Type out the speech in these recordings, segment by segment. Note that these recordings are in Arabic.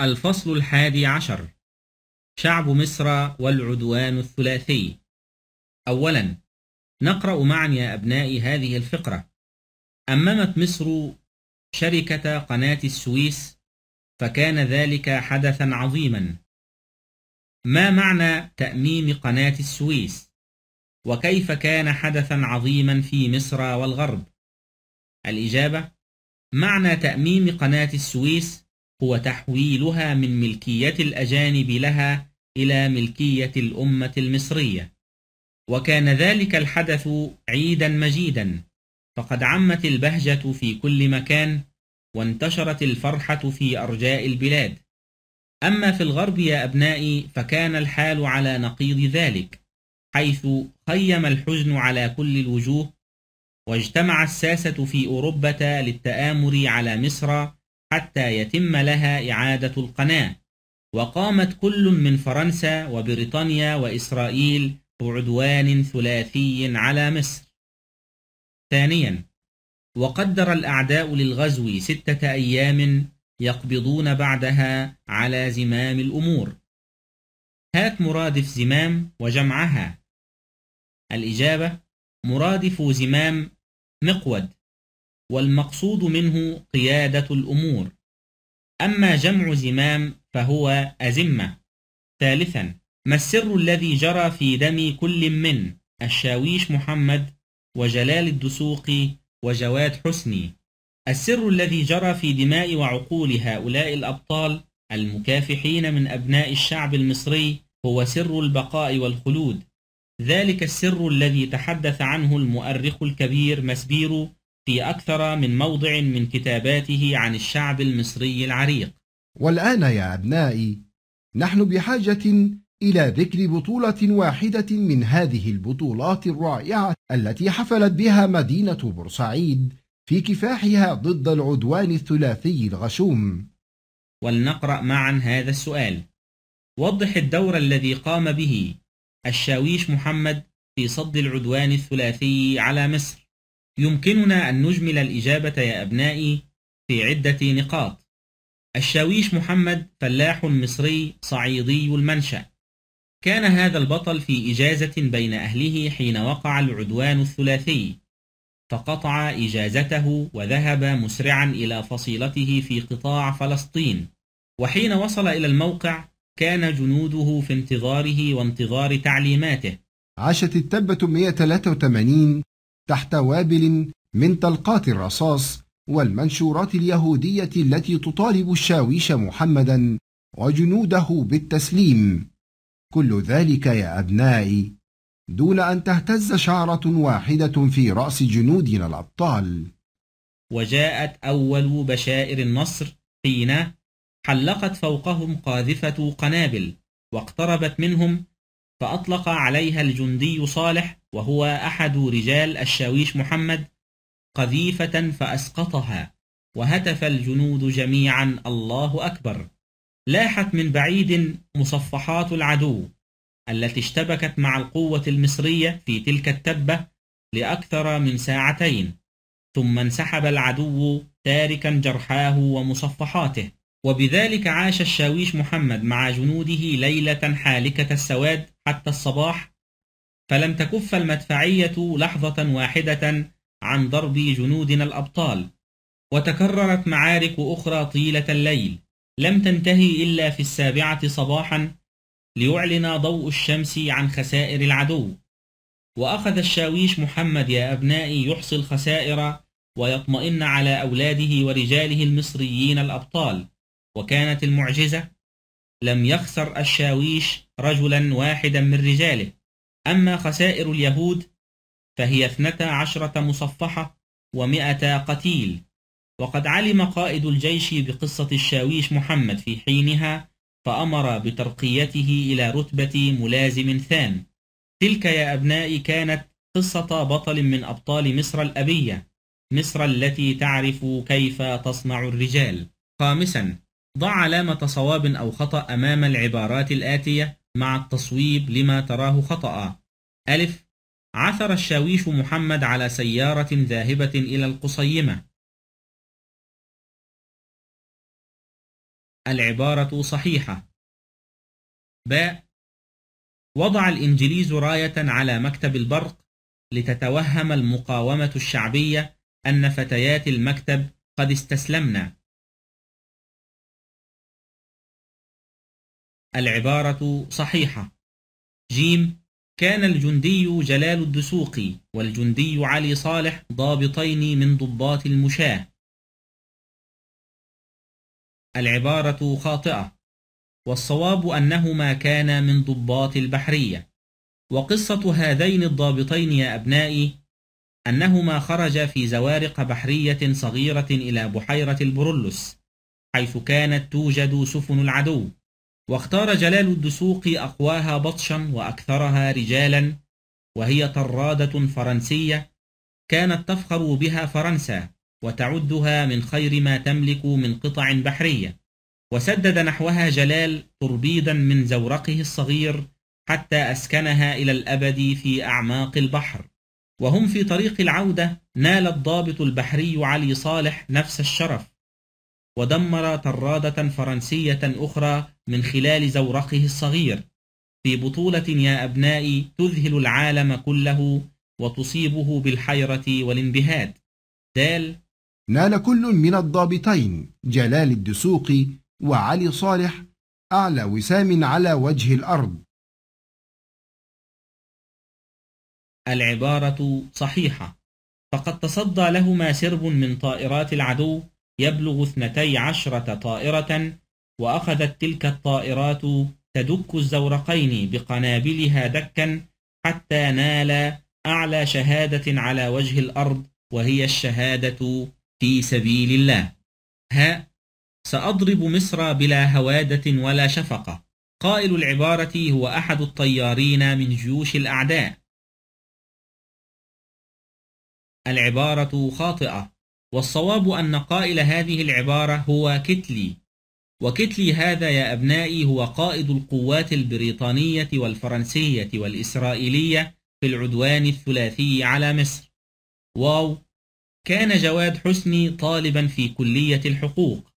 الفصل الحادي عشر شعب مصر والعدوان الثلاثي أولا نقرأ معا يا أبنائي هذه الفقرة أممت مصر شركة قناة السويس فكان ذلك حدثا عظيما ما معنى تأميم قناة السويس؟ وكيف كان حدثا عظيما في مصر والغرب؟ الإجابة معنى تأميم قناة السويس هو تحويلها من ملكية الأجانب لها إلى ملكية الأمة المصرية وكان ذلك الحدث عيدا مجيدا فقد عمت البهجة في كل مكان وانتشرت الفرحة في أرجاء البلاد أما في الغرب يا أبنائي فكان الحال على نقيض ذلك حيث خيم الحزن على كل الوجوه واجتمع الساسة في أوروبة للتآمر على مصر حتى يتم لها إعادة القناة وقامت كل من فرنسا وبريطانيا وإسرائيل بعدوان ثلاثي على مصر ثانيا وقدر الأعداء للغزو ستة أيام يقبضون بعدها على زمام الأمور هات مرادف زمام وجمعها الإجابة مرادف زمام مقود والمقصود منه قيادة الأمور أما جمع زمام فهو أزمة ثالثا ما السر الذي جرى في دم كل من الشاويش محمد وجلال الدسوقي وجواد حسني السر الذي جرى في دماء وعقول هؤلاء الأبطال المكافحين من أبناء الشعب المصري هو سر البقاء والخلود ذلك السر الذي تحدث عنه المؤرخ الكبير مسبيرو في أكثر من موضع من كتاباته عن الشعب المصري العريق والآن يا أبنائي نحن بحاجة إلى ذكر بطولة واحدة من هذه البطولات الرائعة التي حفلت بها مدينة بورسعيد في كفاحها ضد العدوان الثلاثي الغشوم. ولنقرأ معا هذا السؤال. وضح الدور الذي قام به الشاويش محمد في صد العدوان الثلاثي على مصر. يمكننا أن نجمل الإجابة يا أبنائي في عدة نقاط الشاويش محمد فلاح مصري صعيدي المنشأ كان هذا البطل في إجازة بين أهله حين وقع العدوان الثلاثي فقطع إجازته وذهب مسرعا إلى فصيلته في قطاع فلسطين وحين وصل إلى الموقع كان جنوده في انتظاره وانتظار تعليماته عاشت التبة 183 تحت وابل من طلقات الرصاص والمنشورات اليهودية التي تطالب الشاويش محمدا وجنوده بالتسليم كل ذلك يا أبنائي دون أن تهتز شعرة واحدة في رأس جنودنا الأبطال وجاءت أول بشائر النصر حين حلقت فوقهم قاذفة قنابل واقتربت منهم فأطلق عليها الجندي صالح وهو أحد رجال الشاويش محمد قذيفة فأسقطها وهتف الجنود جميعا الله أكبر لاحت من بعيد مصفحات العدو التي اشتبكت مع القوة المصرية في تلك التبة لأكثر من ساعتين ثم انسحب العدو تاركا جرحاه ومصفحاته وبذلك عاش الشاويش محمد مع جنوده ليلة حالكة السواد حتى الصباح فلم تكف المدفعية لحظة واحدة عن ضرب جنودنا الأبطال وتكررت معارك أخرى طيلة الليل لم تنتهي إلا في السابعة صباحا ليعلن ضوء الشمس عن خسائر العدو وأخذ الشاويش محمد يا أبنائي يحصي الخسائر ويطمئن على أولاده ورجاله المصريين الأبطال وكانت المعجزة لم يخسر الشاويش رجلا واحدا من رجاله أما خسائر اليهود فهي اثنتا عشرة مصفحة ومئة قتيل وقد علم قائد الجيش بقصة الشاويش محمد في حينها فأمر بترقيته إلى رتبة ملازم ثان تلك يا أبنائي كانت قصة بطل من أبطال مصر الأبية مصر التي تعرف كيف تصنع الرجال خامسا ضع علامة صواب أو خطأ أمام العبارات الآتية مع التصويب لما تراه خطأ ألف عثر الشاويش محمد على سيارة ذاهبة إلى القصيمة العبارة صحيحة ب وضع الإنجليز راية على مكتب البرق لتتوهم المقاومة الشعبية أن فتيات المكتب قد استسلمنا العبارة صحيحة جيم كان الجندي جلال الدسوقي والجندي علي صالح ضابطين من ضباط المشاة العبارة خاطئة والصواب أنهما كانا من ضباط البحرية وقصة هذين الضابطين يا أبنائي أنهما خرجا في زوارق بحرية صغيرة إلى بحيرة البرلس حيث كانت توجد سفن العدو واختار جلال الدسوقي أقواها بطشا وأكثرها رجالا وهي طرادة فرنسية كانت تفخر بها فرنسا وتعدها من خير ما تملك من قطع بحرية وسدد نحوها جلال تربيدا من زورقه الصغير حتى أسكنها إلى الأبد في أعماق البحر وهم في طريق العودة نال الضابط البحري علي صالح نفس الشرف ودمر طرادة فرنسية أخرى من خلال زورقه الصغير في بطولة يا أبنائي تذهل العالم كله وتصيبه بالحيرة والانبهاد دال نال كل من الضابطين جلال الدسوقي وعلي صالح أعلى وسام على وجه الأرض العبارة صحيحة فقد تصدى لهما سرب من طائرات العدو يبلغ اثنتي عشرة طائرة وأخذت تلك الطائرات تدك الزورقين بقنابلها دكا حتى نال أعلى شهادة على وجه الأرض وهي الشهادة في سبيل الله ها سأضرب مصر بلا هوادة ولا شفقة قائل العبارة هو أحد الطيارين من جيوش الأعداء العبارة خاطئة والصواب أن قائل هذه العبارة هو كتلي وكتلي هذا يا أبنائي هو قائد القوات البريطانية والفرنسية والإسرائيلية في العدوان الثلاثي على مصر واو كان جواد حسني طالبا في كلية الحقوق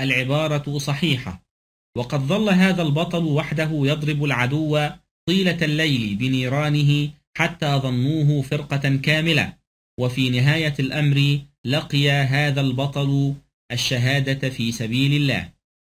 العبارة صحيحة وقد ظل هذا البطل وحده يضرب العدو طيلة الليل بنيرانه حتى ظنوه فرقة كاملة وفي نهاية الأمر لقي هذا البطل الشهادة في سبيل الله